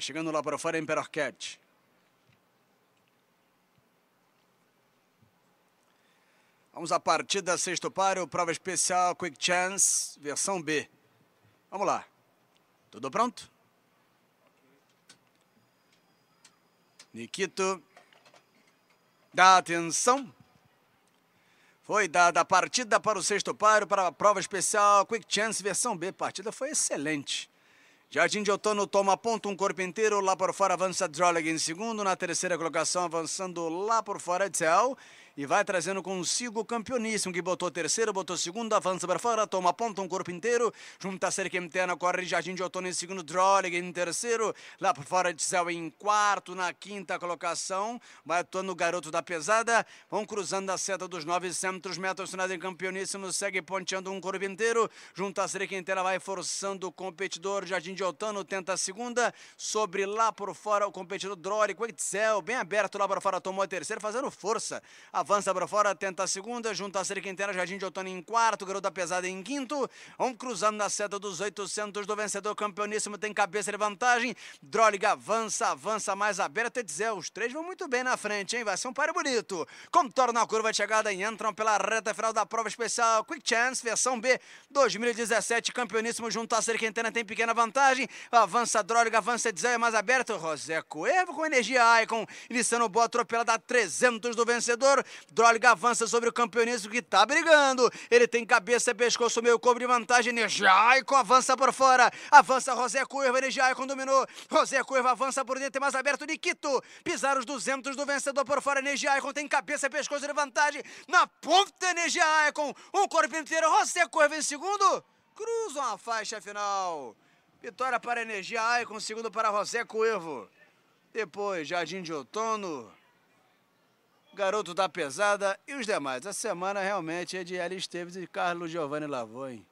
chegando lá para fora, Emperor é Cat. Vamos à partida, sexto páreo, prova especial, Quick Chance, versão B. Vamos lá. Tudo pronto? Nikito. Dá atenção. Foi dada a partida para o sexto páreo, para a prova especial, Quick Chance, versão B. A partida foi excelente. Jardim de Outono toma ponto, um corpo inteiro. Lá por fora avança Droleg em segundo. Na terceira colocação, avançando lá por fora, Edsel e vai trazendo consigo o campeoníssimo, que botou terceiro, botou segundo, avança para fora, toma ponta, um corpo inteiro, junta a cerca interna, corre Jardim de Outono em segundo, Drollig em terceiro, lá por fora de céu em quarto, na quinta colocação, vai atuando o garoto da pesada, vão cruzando a seta dos 900 metros, finado em campeoníssimo, segue ponteando um corpo inteiro, junta a cerca inteira, vai forçando o competidor, Jardim de Outono tenta a segunda, sobre lá por fora o competidor Drollig, Quetzal, bem aberto lá para fora, tomou a terceira, fazendo força, avança Avança para fora, tenta a segunda, junto a cerca inteira, Jardim de Outono em quarto, Garota Pesada em quinto. Um cruzando na seta dos 800 do vencedor campeoníssimo, tem cabeça de vantagem. Dróliga avança, avança mais aberta. Dizer, os três vão muito bem na frente, hein? Vai ser um páreo bonito. Contorna a curva de chegada e entram pela reta final da prova especial Quick Chance, versão B 2017. Campeoníssimo junto à cerca inteira, tem pequena vantagem. Avança Dróliga, avança Dizer, é mais aberto. Rosé Coelho com energia Icon, iniciando boa atropelada a 300 do vencedor. Dróliga avança sobre o campeonismo que tá brigando. Ele tem cabeça, pescoço, meio cobre vantagem. Nejaico avança por fora. Avança Rosé Curva, Nejaico dominou. Rosé Curva avança por dentro, é mais aberto Nikito. Pisar os 200 do vencedor por fora. Nejaico tem cabeça, pescoço de vantagem. Na ponta, Nejaico. Um corpo inteiro, Rosé Curva em segundo. Cruzam a faixa final. Vitória para Energia Icon, segundo para José Coelvo. Depois, Jardim de Outono, Garoto da tá Pesada e os demais. A semana realmente é de Eli Esteves e Carlos Giovanni Lavô, hein?